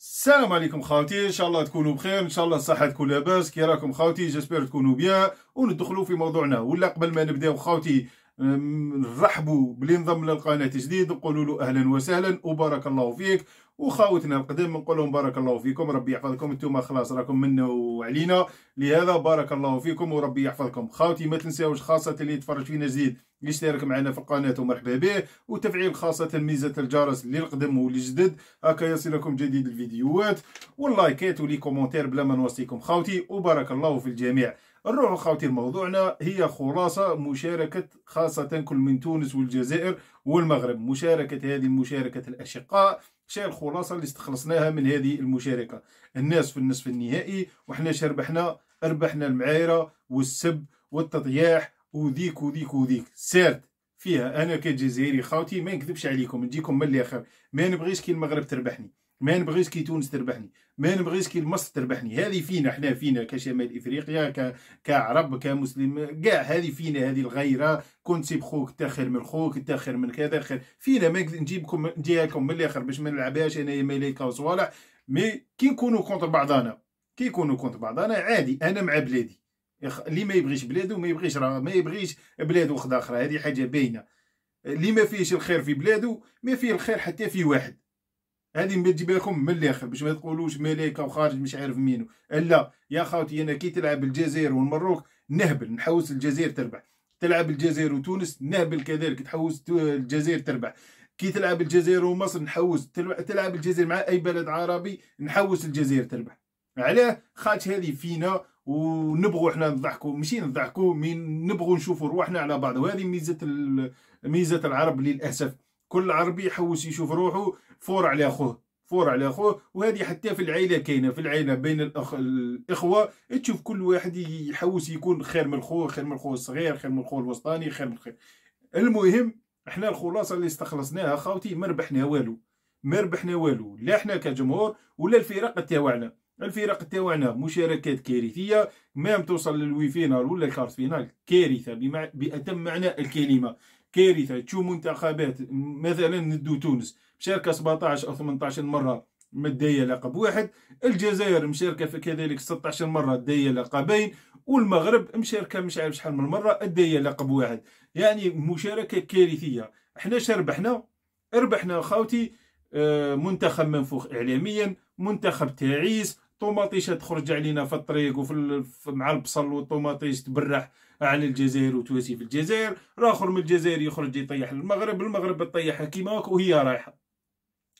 السلام عليكم خاوتي ان شاء الله تكونوا بخير ان شاء الله الصحه تكون لاباس كي راكم خاوتي جيسبر تكونوا بيان وندخلوا في موضوعنا ولا قبل ما نبداو خاوتي نرحبوا بلي انضم للقناه جديد نقولوا له اهلا وسهلا وبارك الله فيك وخاوتنا القدام نقول لهم بارك الله فيكم ربي يحفظكم انتم خلاص راكم منا وعلينا لهذا بارك الله فيكم وربي يحفظكم خاوتي ما تنساوش خاصه اللي يتفرج فينا جديد يشترك معنا في القناه ومرحبا به وتفعيل خاصه ميزه الجرس للقدم والجدد هكا يصلكم جديد الفيديوهات واللايكات ولي كومونتير بلا ما نوصيكم خاوتي وبارك الله في الجميع نروح خاوتي لموضوعنا هي خلاصة مشاركة خاصة كل من تونس والجزائر والمغرب مشاركة هذه مشاركة الأشقاء شيء الخلاصة اللي استخلصناها من هذه المشاركة الناس في النصف النهائي وحنا شربحنا ربحنا المعايرة والسب والتطياح وذيك وذيك وذيك سيرت فيها انا كجزائري خاوتي ما نكذبش عليكم نجيكم من الاخر ما نبغيش كي المغرب تربحني ما نبغيش كي تونس تربحني ما نبغيش كي مصر تربحني هذه فينا احنا فينا كشمال افريقيا ك... كعرب كمسلم كاع هذه فينا هذه الغيره كنت سيب خوك تاخر من خوك تاخر من كذا خير فينا ما نجيبكم نجيكم من الاخر باش ما نلعبهاش يا ملكه وصوالح مي كي نكونوا كونتر بعضانا كي نكونوا كونتر بعضانا عادي انا مع بلادي اللي ما يبغيش بلاده ما يبغيش راه ما يبغيش بلاد وخد اخرى هذه حاجه باينه اللي ما فيهش الخير في بلاده ما فيه الخير حتى في واحد هذه ما تجيب لكم من الاخر باش ما تقولوش ملائكه وخارج مش عارف مينو لا يا خوتي انا كي تلعب الجزائر والمروك نهبل نحوس الجزائر تربح تلعب الجزائر وتونس نهبل كذلك تحوس الجزائر تربح كي تلعب الجزائر ومصر نحوس تلعب الجزائر مع اي بلد عربي نحوس الجزائر تربح علاه خاطش هذه فينا ونبغوا احنا نضحكوا ماشي نضحكوا من نبغوا نشوفوا رواحنا على بعض وهذه ميزه ميزه العرب للاسف كل عربي يحوس يشوف روحه فور على اخوه فور على اخوه وهذه حتى في العائله كاينه في العائله بين الأخ... الاخوه تشوف كل واحد يحوس يكون خير من خوه خير من خوه الصغير خير من خوه الوسطاني خير من خير المهم احنا الخلاصه اللي استخلصناها خاوتي ما ربحنا والو ما ربحنا والو لا احنا كجمهور ولا الفرق تاوعنا الفرق تاوعنا مشاركات كارثيه ما توصل للوي فينال ولا الكارت فينال كارثه بما... باتم معنى الكلمه كارثه تشوف منتخبات مثلا ندو تونس مشاركه 17 او 18 مره مدية لقب واحد الجزائر مشاركة في كذلك 16 مرة دية لقبين والمغرب مشاركة مش عارف شحال من مرة دية لقب واحد يعني مشاركة كارثية احنا شربحنا ربحنا خاوتي آه، منتخب منفوخ إعلاميا منتخب تعيس الطوماطيشه تخرج علينا في الطريق وفي مع البصل والطوماطيش تبرح على الجزائر وتواسي في الجزائر الاخر من الجزائر يخرج يطيح المغرب المغرب تطيحها كيما وهي رايحه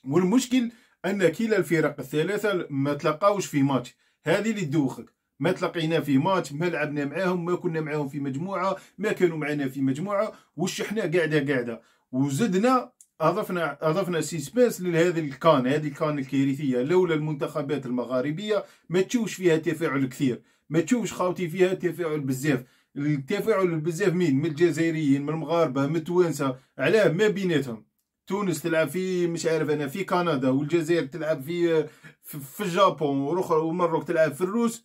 والمشكل ان كلا الفرق الثلاثه ما تلقاوش في ماتش هذه اللي تدوخك ما تلقينا في ماتش ما لعبنا معاهم ما كنا معاهم في مجموعه ما كانوا معنا في مجموعه والشحنه قاعده قاعده وزدنا أضفنا أضفنا سيسباس لهذه الكان هذه الكان الكارثية لولا المنتخبات المغاربية ما تشوفش فيها تفاعل كثير ما تشوفش خاوتي فيها تفاعل بزاف التفاعل بزاف مين من الجزائريين من المغاربة من التوانسة علاه ما بيناتهم تونس تلعب في مش عارف انا في كندا والجزائر تلعب في في الجابون ومروك تلعب في الروس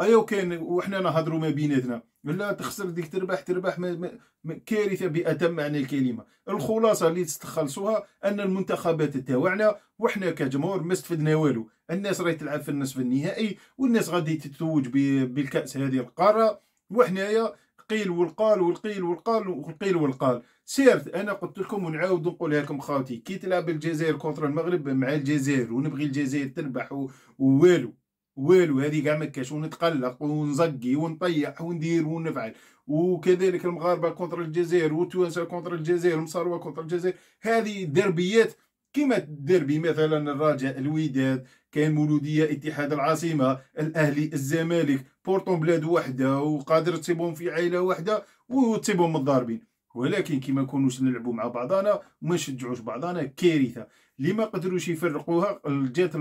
ايوا كان وحنا نهضروا ما بيناتنا لا تخسر ديك تربح تربح ما ما كارثه باتم معنى الكلمه الخلاصه اللي تستخلصوها ان المنتخبات تاعنا وحنا كجمهور ما استفدنا والو الناس راهي تلعب في النصف النهائي والناس غادي تتوج بالكاس هذه القاره وحنايا قيل والقال والقيل والقال والقيل والقال سيرت انا قلت لكم ونعاود نقولها لكم خاوتي كي تلعب الجزائر كونتر المغرب مع الجزائر ونبغي الجزائر تربح ووالو والو هذه كاع ما كاش ونتقلق ونزقي ونطيح وندير ونفعل وكذلك المغاربه كونتر الجزائر والتوانسه كونتر الجزائر المصاروه كونتر الجزائر هذه دربيات كما الديربي مثلا الرجاء الوداد كاين مولوديه اتحاد العاصمه الاهلي الزمالك بورتون بلاد وحده وقادر تصيبهم في عائله وحده وتصيبهم متضاربين ولكن كما نكونوش نلعبوا مع بعضنا وما نشجعوش بعضنا كارثه اللي ما قدروش يفرقوها جات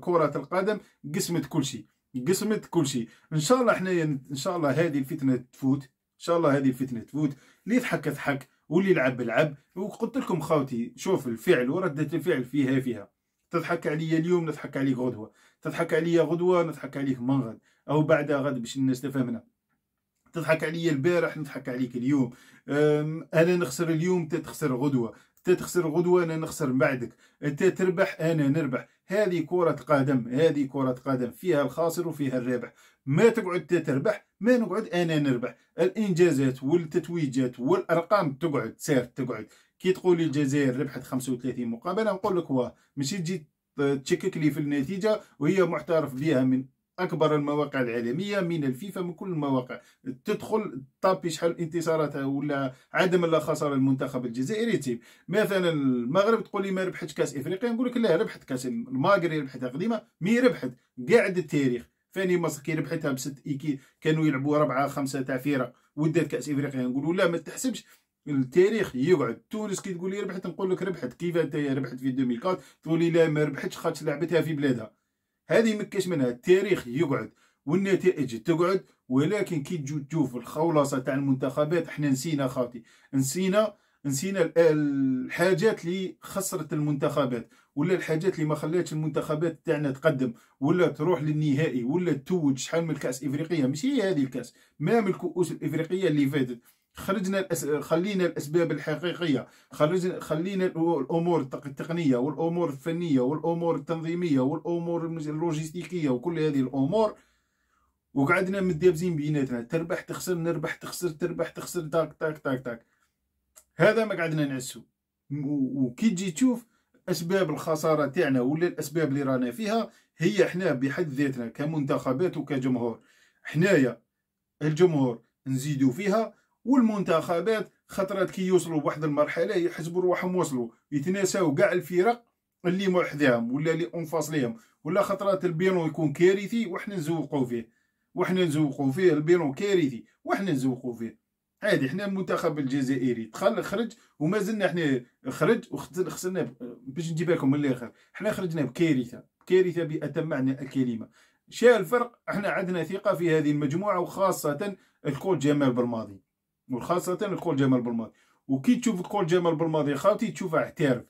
كره القدم قسمت كل شيء قسمت كل شيء ان شاء الله حنايا ان شاء الله هذه الفتنه تفوت ان شاء الله هذه الفتنه تفوت اللي يضحك ضحك واللي يلعب يلعب وقلت لكم خاوتي شوف الفعل ورده الفعل فيها فيها تضحك عليا اليوم نضحك عليك غدوه تضحك عليا غدوه نضحك عليك من غد او بعد غد باش الناس تفهمنا تضحك عليا البارح نضحك عليك اليوم انا نخسر اليوم تتخسر غدوه انت تخسر غدوه انا نخسر بعدك انت تربح انا نربح هذه كره قدم هذه كره قدم فيها الخاسر وفيها الرابح ما تقعد تربح ما نقعد انا نربح الانجازات والتتويجات والارقام تقعد سير تقعد كي تقول الجزائر ربحت 35 مقابله نقول لك هو ماشي تجي تشكك لي في النتيجه وهي معترف بها من اكبر المواقع العالميه من الفيفا من كل المواقع تدخل تابي شحال انتصاراتها ولا عدم لا خساره المنتخب الجزائري تيب مثلا المغرب تقول لي ما ربحتش كاس افريقيا نقول لك لا ربحت كاس الماغري ربحتها قديمه مي ربحت قاعد التاريخ فاني مصر كي ربحتها بست إيكي كانوا يلعبوا ربعه خمسه تاع فرق ودات كاس افريقيا نقولوا لا ما تحسبش التاريخ يقعد تونس كي تقول لي ربحت نقول لك ربحت كيف انت ربحت في 2004 تقول لي لا ما ربحتش خاطش لعبتها في بلادها هذه كاش منها التاريخ يقعد والنتائج تقعد ولكن كي تجو تشوف الخلاصه تاع المنتخبات احنا نسينا خاوتي نسينا نسينا الحاجات اللي خسرت المنتخبات ولا الحاجات اللي ما خلاتش المنتخبات تاعنا تقدم ولا تروح للنهائي ولا توج شحال من الكاس افريقيه ماشي هذه الكاس ما من الكؤوس الافريقيه اللي فاتت خرجنا الأس... خلينا الاسباب الحقيقيه خرج... خلينا الامور التقنيه والامور الفنيه والامور التنظيميه والامور اللوجستيكيه وكل هذه الامور وقعدنا مدابزين بيناتنا تربح تخسر نربح تخسر تربح تخسر تاك تاك تاك تاك هذا ما قعدنا نعسو وكي تجي تشوف اسباب الخساره تاعنا ولا الاسباب اللي رانا فيها هي احنا بحد ذاتنا كمنتخبات وكجمهور حنايا الجمهور نزيدو فيها والمنتخبات خطرات كي يوصلوا بواحد المرحله يحسبوا روحهم وصلوا يتناساو كاع الفرق اللي محذاهم ولا اللي انفصليهم ولا خطرات البيرو يكون كارثي وحنا نزوقوا فيه وحنا نزوقوا فيه البيرو كارثي وحنا نزوقوا فيه عادي حنا المنتخب الجزائري دخل خرج وما زلنا حنا خرج وخسرنا باش نجيب لكم من الاخر حنا خرجنا بكارثه كارثه باتم معنى الكلمه شال الفرق حنا عندنا ثقه في هذه المجموعه وخاصه الكوت جمال بالماضي وخاصه الكول جمال بالماضي وكي تشوف كول جمال بالماضي خاوتي تشوفه احترف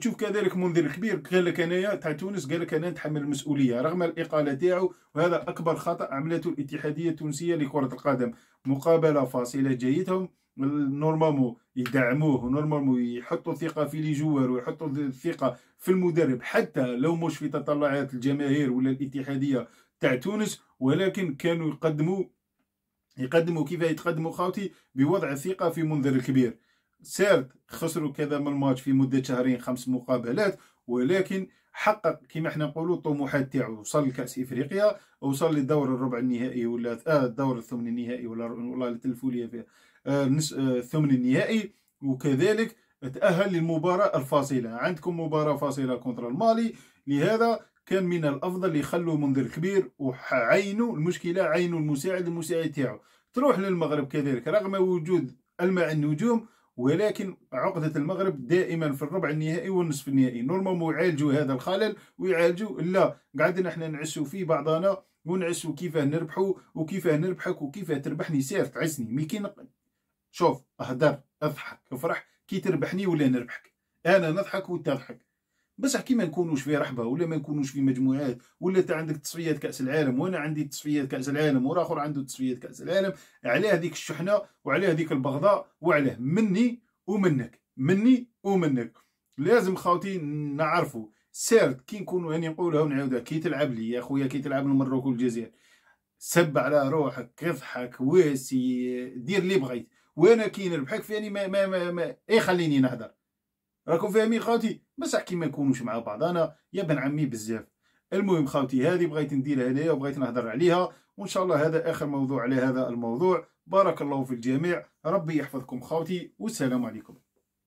تشوف كذلك منذر كبير قال لك انايا تاع تونس قال لك انا نتحمل المسؤوليه رغم الاقاله تاعو وهذا اكبر خطا عملته الاتحاديه التونسيه لكره القدم مقابله فاصله جايتهم نورمالمون يدعموه نورمالمون يحطوا الثقه في لي جوار ويحطوا الثقه في المدرب حتى لو مش في تطلعات الجماهير ولا الاتحاديه تاع تونس ولكن كانوا يقدموا يقدموا كيف يتقدموا خاوتي بوضع ثقة في منذر الكبير سيرت خسروا كذا من الماتش في مدة شهرين خمس مقابلات ولكن حقق كما احنا نقولوا الطموحات تاعو وصل لكاس افريقيا وصل للدور الربع النهائي ولا آه الدور الثمن النهائي ولا والله تلفوا لي فيها آه, آه، الثمن النهائي وكذلك تأهل للمباراة الفاصلة عندكم مباراة فاصلة كونتر المالي لهذا كان من الافضل يخلو منذر كبير وعينه المشكله عينه المساعد المساعد تاعو تروح للمغرب كذلك رغم وجود المع النجوم ولكن عقدة المغرب دائما في الربع النهائي والنصف النهائي نورمالمون يعالجوا هذا الخلل ويعالجوا لا قعدنا احنا نعسوا في بعضنا ونعسوا كيفاه نربحوا وكيفاه نربحك وكيفاه تربحني سير تعسني مي كي شوف اهدر اضحك افرح كي تربحني ولا نربحك انا نضحك وتضحك بصح كي ما نكونوش في رحبه ولا ما نكونوش في مجموعات ولا انت عندك تصفيات كاس العالم وانا عندي تصفيات كاس العالم وراخر عنده تصفيات كاس العالم على هذيك الشحنه وعلى هذيك البغضاء وعلى مني ومنك مني ومنك لازم خاوتي نعرفوا سيرت كي نكونوا هاني نقولها ونعاودها كي تلعب لي يا خويا كي تلعب المروك والجزائر سب على روحك اضحك واسي دير اللي بغيت وانا كي نربحك فاني ما ما ما, ما ايه خليني نهضر راكم فاهمين خاوتي بصح كي ما نكونوش مع بعضانا يا بن عمي بزاف المهم خاوتي هذه بغيت نديرها هنايا وبغيت نهضر عليها وان شاء الله هذا اخر موضوع على هذا الموضوع بارك الله في الجميع ربي يحفظكم خاوتي والسلام عليكم